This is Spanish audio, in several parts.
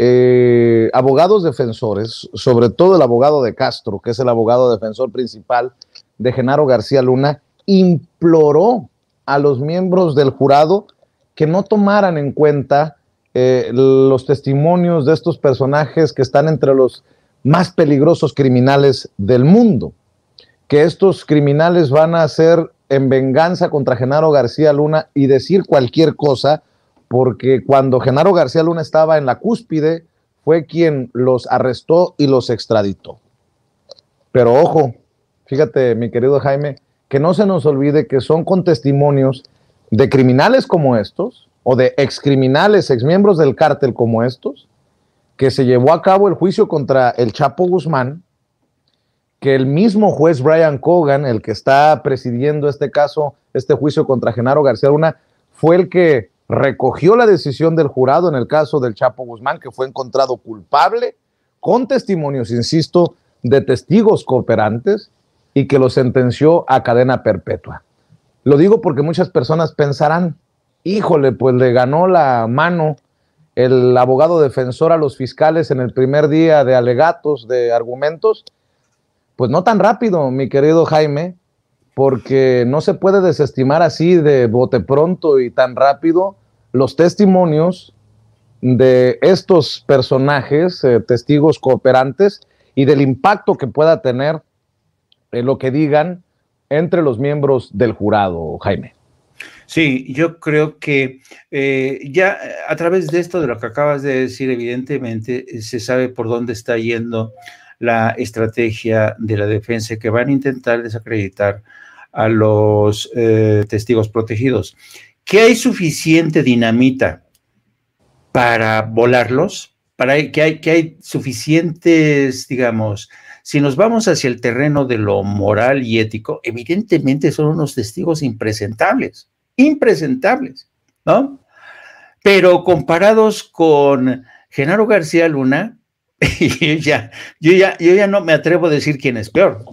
Eh, abogados defensores, sobre todo el abogado de Castro, que es el abogado defensor principal de Genaro García Luna, imploró a los miembros del jurado que no tomaran en cuenta eh, los testimonios de estos personajes que están entre los más peligrosos criminales del mundo, que estos criminales van a hacer en venganza contra Genaro García Luna y decir cualquier cosa porque cuando Genaro García Luna estaba en la cúspide, fue quien los arrestó y los extraditó. Pero ojo, fíjate, mi querido Jaime, que no se nos olvide que son con testimonios de criminales como estos, o de excriminales, exmiembros del cártel como estos, que se llevó a cabo el juicio contra el Chapo Guzmán, que el mismo juez Brian Cogan, el que está presidiendo este caso, este juicio contra Genaro García Luna, fue el que recogió la decisión del jurado en el caso del Chapo Guzmán, que fue encontrado culpable con testimonios, insisto, de testigos cooperantes y que lo sentenció a cadena perpetua. Lo digo porque muchas personas pensarán, híjole, pues le ganó la mano el abogado defensor a los fiscales en el primer día de alegatos, de argumentos. Pues no tan rápido, mi querido Jaime, porque no se puede desestimar así de bote pronto y tan rápido los testimonios de estos personajes, eh, testigos cooperantes, y del impacto que pueda tener eh, lo que digan entre los miembros del jurado, Jaime. Sí, yo creo que eh, ya a través de esto, de lo que acabas de decir, evidentemente se sabe por dónde está yendo la estrategia de la defensa que van a intentar desacreditar a los eh, testigos protegidos. ¿Que hay suficiente dinamita para volarlos? Para que hay, hay suficientes, digamos, si nos vamos hacia el terreno de lo moral y ético, evidentemente son unos testigos impresentables, impresentables, ¿no? Pero comparados con Genaro García Luna, ya, yo ya, yo ya no me atrevo a decir quién es peor.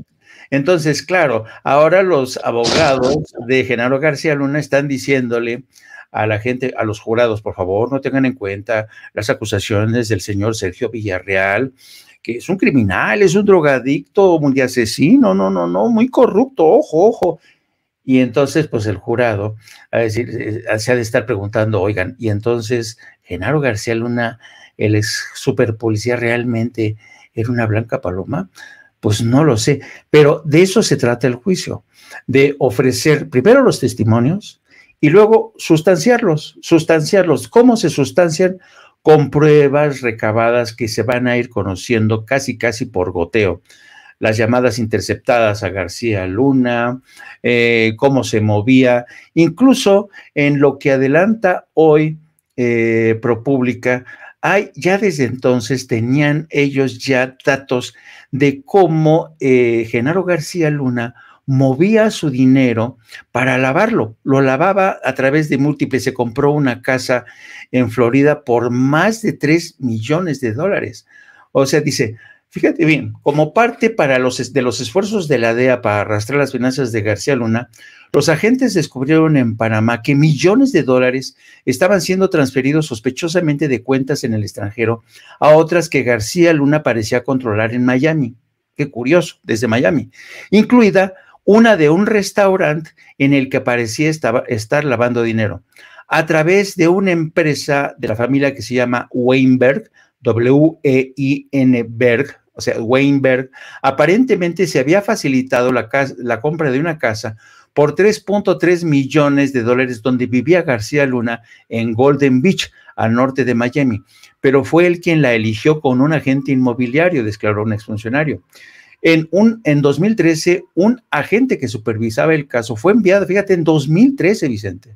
Entonces, claro, ahora los abogados de Genaro García Luna están diciéndole a la gente, a los jurados, por favor, no tengan en cuenta las acusaciones del señor Sergio Villarreal, que es un criminal, es un drogadicto, asesino, no, no, no, muy corrupto, ojo, ojo. Y entonces, pues el jurado a decir, eh, eh, se ha de estar preguntando, oigan, y entonces Genaro García Luna, el ex superpolicía, realmente era una blanca paloma. Pues no lo sé, pero de eso se trata el juicio, de ofrecer primero los testimonios y luego sustanciarlos, sustanciarlos. ¿Cómo se sustancian? Con pruebas recabadas que se van a ir conociendo casi, casi por goteo las llamadas interceptadas a García Luna, eh, cómo se movía, incluso en lo que adelanta hoy eh, ProPública, ya desde entonces tenían ellos ya datos de cómo eh, Genaro García Luna movía su dinero para lavarlo. Lo lavaba a través de múltiples. Se compró una casa en Florida por más de 3 millones de dólares. O sea, dice, Fíjate bien, como parte para los, de los esfuerzos de la DEA para arrastrar las finanzas de García Luna, los agentes descubrieron en Panamá que millones de dólares estaban siendo transferidos sospechosamente de cuentas en el extranjero a otras que García Luna parecía controlar en Miami. Qué curioso, desde Miami, incluida una de un restaurante en el que parecía estar lavando dinero, a través de una empresa de la familia que se llama Weinberg, W-E-I-N-Berg, o sea, Weinberg, aparentemente se había facilitado la, la compra de una casa por 3.3 millones de dólares donde vivía García Luna en Golden Beach, al norte de Miami, pero fue él quien la eligió con un agente inmobiliario, declaró un exfuncionario. En, un, en 2013, un agente que supervisaba el caso fue enviado, fíjate, en 2013, Vicente,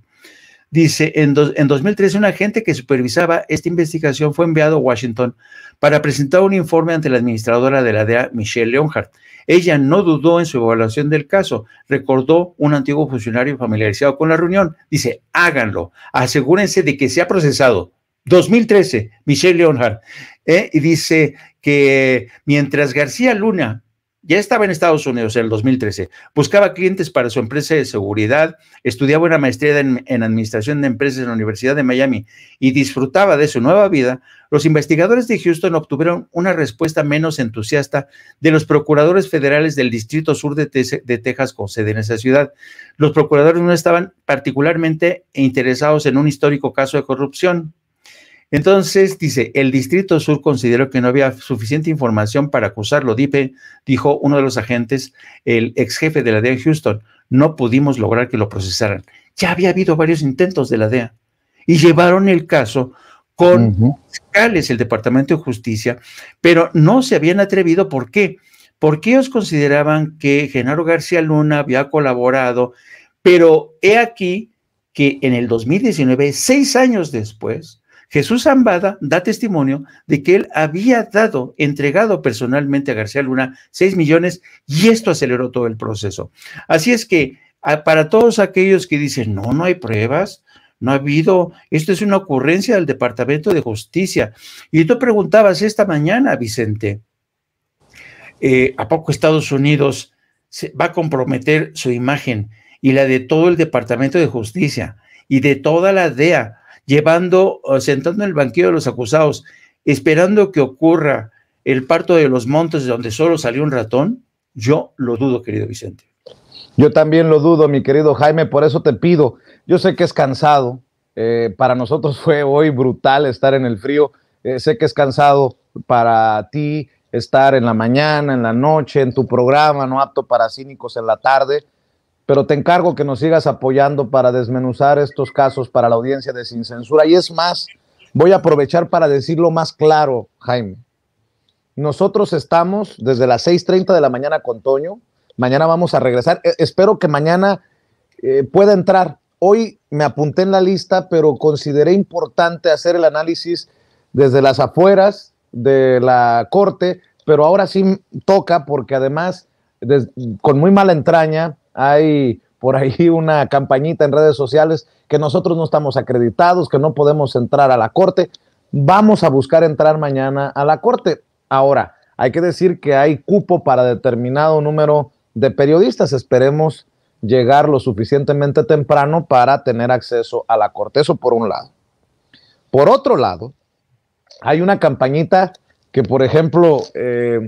Dice, en, 2013 un agente que supervisaba esta investigación fue enviado a Washington para presentar un informe ante la administradora de la DEA, Michelle Leonhardt. Ella no dudó en su evaluación del caso, recordó un antiguo funcionario familiarizado con la reunión. Dice, háganlo, asegúrense de que se ha procesado. 2013, Michelle Leonhardt. ¿eh? y dice que mientras García Luna ya estaba en Estados Unidos en el 2013. Buscaba clientes para su empresa de seguridad, estudiaba una maestría en, administración de empresas en la Universidad de Miami y disfrutaba de su nueva vida. Los investigadores de Houston obtuvieron una respuesta menos entusiasta de los procuradores federales del Distrito Sur de Texas con sede en esa ciudad. Los procuradores no estaban particularmente interesados en un histórico caso de corrupción. Entonces, dice, el Distrito Sur consideró que no había suficiente información para acusarlo, dijo uno de los agentes, el ex jefe de la DEA Houston. No pudimos lograr que lo procesaran. Ya había habido varios intentos de la DEA y llevaron el caso con fiscales, el Departamento de Justicia, pero no se habían atrevido. ¿Por qué? Porque ellos consideraban que Genaro García Luna había colaborado, pero he aquí que en el 2019, seis años después, Jesús Zambada da testimonio de que él había dado, entregado personalmente a García Luna 6 millones y esto aceleró todo el proceso. Así es que ah, para todos aquellos que dicen, no, no hay pruebas, no ha habido, esto es una ocurrencia del Departamento de Justicia. Y tú preguntabas esta mañana, Vicente, eh, ¿a poco Estados Unidos se va a comprometer su imagen y la de todo el Departamento de Justicia y de toda la DEA? llevando, sentando en el banquillo de los acusados, esperando que ocurra el parto de los montes de donde solo salió un ratón, yo lo dudo, querido Vicente. Yo también lo dudo, mi querido Jaime, por eso te pido, yo sé que es cansado, eh, para nosotros fue hoy brutal estar en el frío, eh, sé que es cansado para ti estar en la mañana, en la noche, en tu programa, no apto para cínicos en la tarde, pero te encargo que nos sigas apoyando para desmenuzar estos casos para la audiencia de Sin Censura. Y es más, voy a aprovechar para decirlo más claro, Jaime. Nosotros estamos desde las 6.30 de la mañana con Toño. Mañana vamos a regresar. E, espero que mañana eh, pueda entrar. Hoy me apunté en la lista, pero consideré importante hacer el análisis desde las afueras de la corte, pero ahora sí toca porque además, con muy mala entraña, hay por ahí una campañita en redes sociales que nosotros no estamos acreditados, que no podemos entrar a la corte. Vamos a buscar entrar mañana a la corte. Ahora, hay que decir que hay cupo para determinado número de periodistas. Esperemos llegar lo suficientemente temprano para tener acceso a la corte. Eso por un lado. Por otro lado, hay una campañita que, por ejemplo, eh,